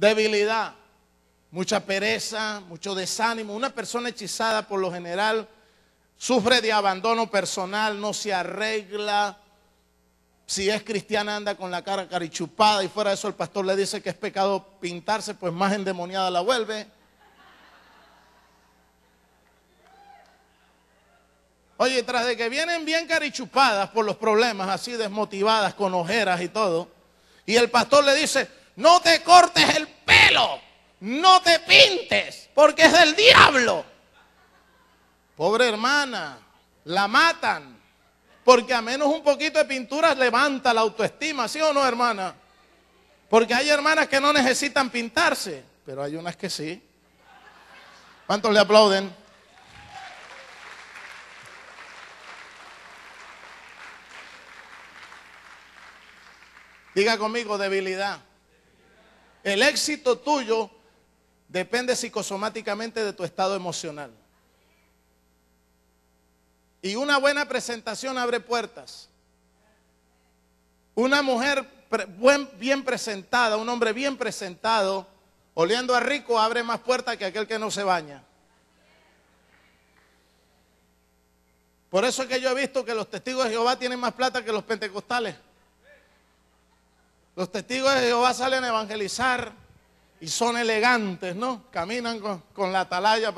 debilidad, mucha pereza, mucho desánimo. Una persona hechizada por lo general sufre de abandono personal, no se arregla. Si es cristiana anda con la cara carichupada y fuera de eso el pastor le dice que es pecado pintarse, pues más endemoniada la vuelve. Oye, tras de que vienen bien carichupadas por los problemas, así desmotivadas, con ojeras y todo, y el pastor le dice, no te cortes el no te pintes, porque es del diablo. Pobre hermana, la matan, porque a menos un poquito de pintura levanta la autoestima, ¿sí o no, hermana? Porque hay hermanas que no necesitan pintarse, pero hay unas que sí. ¿Cuántos le aplauden? Diga conmigo debilidad. El éxito tuyo depende psicosomáticamente de tu estado emocional. Y una buena presentación abre puertas. Una mujer bien presentada, un hombre bien presentado, oliendo a rico, abre más puertas que aquel que no se baña. Por eso es que yo he visto que los testigos de Jehová tienen más plata que los pentecostales. Los testigos de Jehová salen a evangelizar y son elegantes, ¿no? Caminan con, la atalaya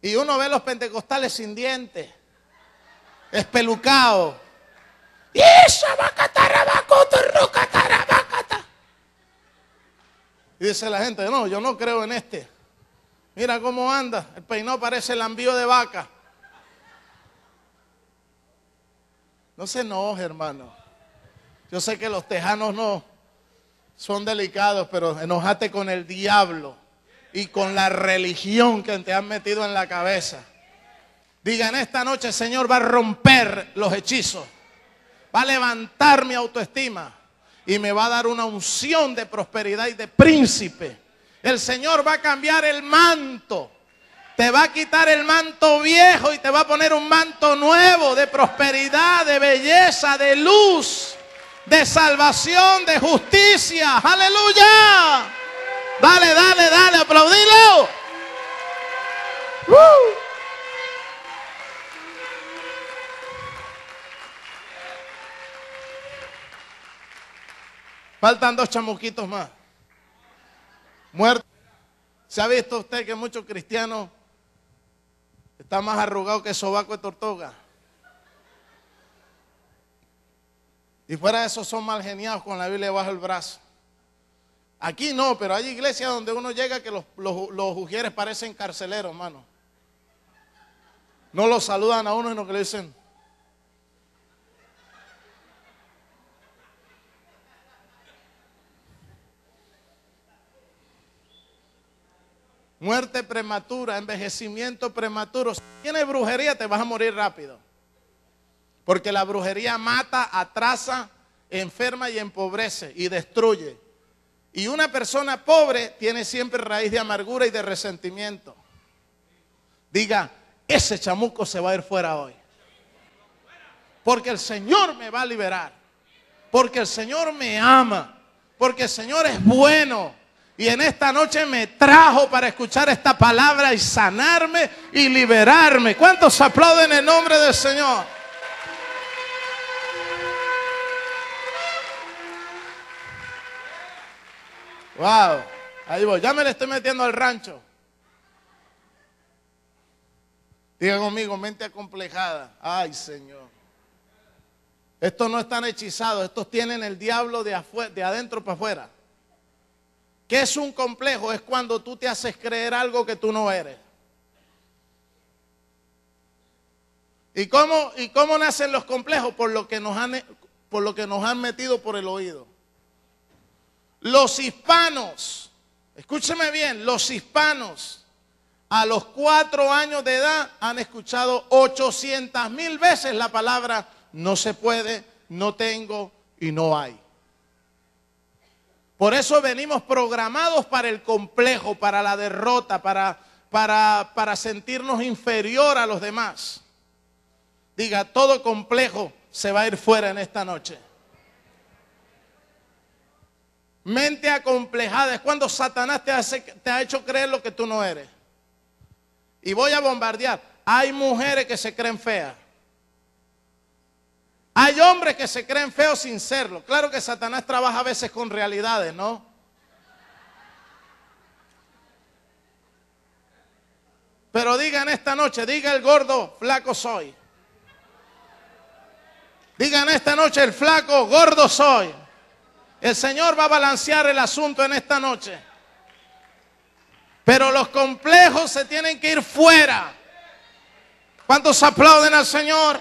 Y uno ve los pentecostales sin dientes, espelucados. Y dice la gente, no, yo no creo en este. Mira cómo anda, el peinado parece el envío de vaca. No se enoje, hermano. Yo sé que los tejanos no son delicados, pero enojate con el diablo y con la religión que te han metido en la cabeza. Digan, esta noche el Señor va a romper los hechizos, va a levantar mi autoestima y me va a dar una unción de prosperidad y de príncipe. El Señor va a cambiar el manto. Te va a quitar el manto viejo y te va a poner un manto nuevo de prosperidad, de belleza, de luz de salvación, de justicia. Aleluya. Dale, dale, dale, aplaudilo. Faltan dos chamuquitos más. Muerto. ¿Se ha visto usted que muchos cristianos están más arrugados que sobaco de tortuga? Y fuera de eso son mal geniados con la Biblia bajo el brazo. Aquí no, pero hay iglesias donde uno llega que los, los, parecen carceleros, hermano. No los saludan a uno, sino que le dicen. Muerte prematura, envejecimiento prematuro. Si tienes brujería, te vas a morir rápido. Porque la brujería mata, atrasa, enferma y empobrece y destruye. Y una persona pobre tiene siempre raíz de amargura y de resentimiento. Diga, ese chamuco se va a ir fuera hoy. Porque el Señor me va a liberar. Porque el Señor me ama. Porque el Señor es bueno. Y en esta noche me trajo para escuchar esta palabra y sanarme y liberarme. ¿Cuántos aplauden el nombre del Señor? Wow, ahí voy, ya me le estoy metiendo al rancho. Diga conmigo, mente acomplejada. Ay, Señor. Estos no están hechizados, estos tienen el diablo de, de adentro para afuera. ¿Qué es un complejo? Es cuando tú te haces creer algo que tú no eres. ¿Y cómo, y cómo nacen los complejos? Por lo, que nos han, por lo que nos han metido por el oído. Los hispanos, escúcheme bien, los hispanos a los cuatro años de edad han escuchado 800 mil veces la palabra no se puede, no tengo y no hay. Por eso venimos programados para el complejo, para la derrota, para, para, para sentirnos inferior a los demás. Diga, todo complejo se va a ir fuera en esta noche. Mente acomplejada es cuando Satanás te, hace, te ha hecho creer lo que tú no eres. Y voy a bombardear. Hay mujeres que se creen feas. Hay hombres que se creen feos sin serlo. Claro que Satanás trabaja a veces con realidades, ¿no? Pero digan esta noche, diga el gordo, flaco soy. Digan esta noche, el flaco, gordo soy. El Señor va a balancear el asunto en esta noche. Pero los complejos se tienen que ir fuera. ¿Cuántos aplauden al Señor?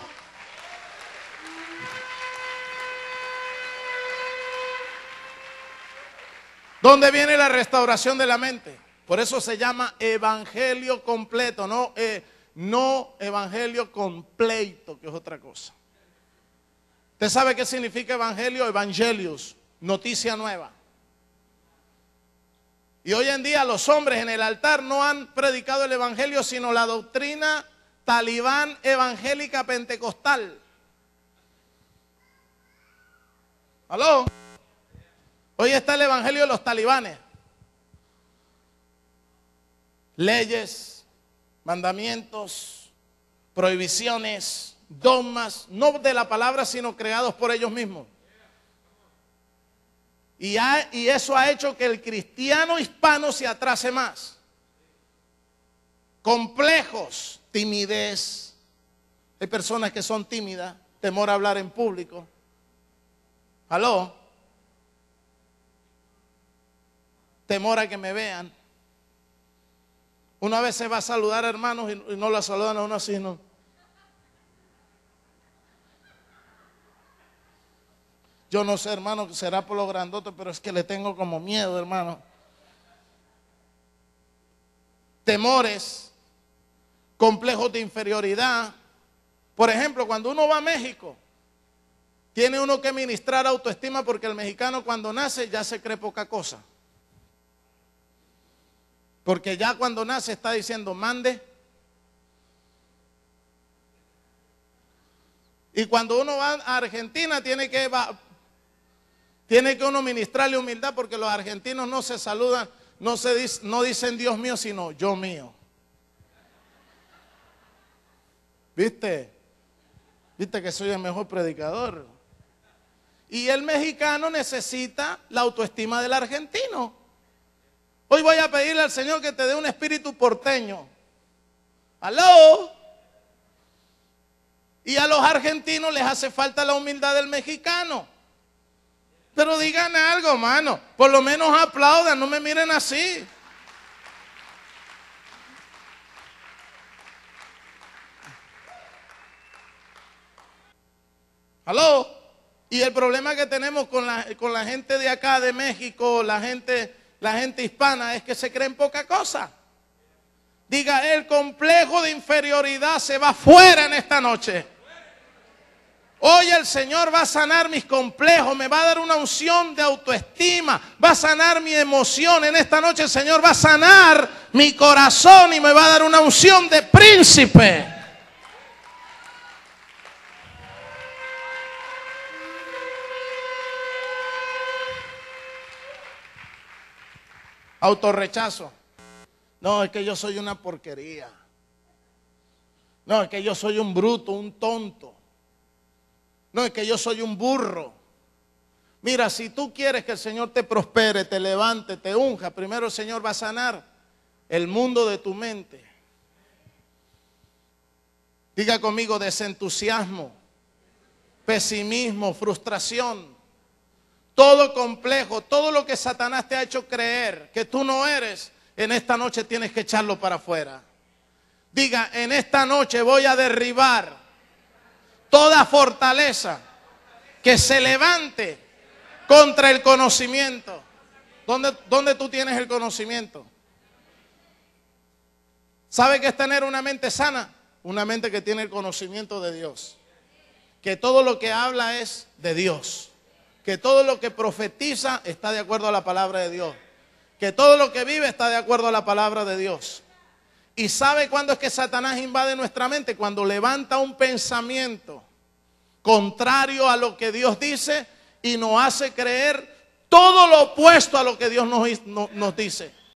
¿Dónde viene la restauración de la mente? Por eso se llama evangelio completo, no, eh, no evangelio completo, que es otra cosa. ¿Usted sabe qué significa evangelio? Evangelios noticia nueva. Y hoy en día los hombres en el altar no han predicado el Evangelio, sino la doctrina talibán evangélica pentecostal. ¿Aló? Hoy está el Evangelio de los talibanes. Leyes, mandamientos, prohibiciones, dogmas, no de la palabra, sino creados por ellos mismos. Y, eso ha hecho que el cristiano hispano se atrase más. Complejos, timidez. Hay personas que son tímidas, temor a hablar en público. ¿Aló? Temor a que me vean. Una vez se va a saludar a hermanos y no la saludan a uno así, no. Yo no sé, hermano, será por lo grandoto, pero es que le tengo como miedo, hermano. Temores, complejos de inferioridad. Por ejemplo, cuando uno va a México, tiene uno que ministrar autoestima porque el mexicano cuando nace ya se cree poca cosa. Porque ya cuando nace está diciendo, mande. Y cuando uno va a Argentina tiene que tiene que uno ministrarle humildad porque los argentinos no se saludan, no, se, dicen Dios mío, sino yo mío. ¿Viste? ¿Viste que soy el mejor predicador? Y el mexicano necesita la autoestima del argentino. Hoy voy a pedirle al Señor que te dé un espíritu porteño. ¡Aló! Y a los argentinos les hace falta la humildad del mexicano. Pero digan algo, mano. Por lo menos aplaudan, no me miren así. ¿Aló? Y el problema que tenemos con la, con la gente de acá, de México, la gente, la gente hispana, es que se creen poca cosa. Diga, el complejo de inferioridad se va fuera en esta noche. Hoy el Señor va a sanar mis complejos, me va a dar una unción de autoestima, va a sanar mi emoción. En esta noche el Señor va a sanar mi corazón y me va a dar una unción de príncipe. Autorrechazo. No, es que yo soy una porquería. No, es que yo soy un bruto, un tonto. No, es que yo soy un burro. Mira, si tú quieres que el Señor te prospere, te levante, te unja, primero el Señor va a sanar el mundo de tu mente. Diga conmigo desentusiasmo, pesimismo, frustración, todo complejo, todo lo que Satanás te ha hecho creer que tú no eres, en esta noche tienes que echarlo para afuera. Diga, en esta noche voy a derribar toda fortaleza que se levante contra el conocimiento. ¿Dónde, tú tienes el conocimiento? ¿Sabe qué es tener una mente sana? Una mente que tiene el conocimiento de Dios. Que todo lo que habla es de Dios. Que todo lo que profetiza está de acuerdo a la palabra de Dios. Que todo lo que vive está de acuerdo a la palabra de Dios. ¿Y sabe cuándo es que Satanás invade nuestra mente? Cuando levanta un pensamiento contrario a lo que Dios dice y nos hace creer todo lo opuesto a lo que Dios nos, nos, dice.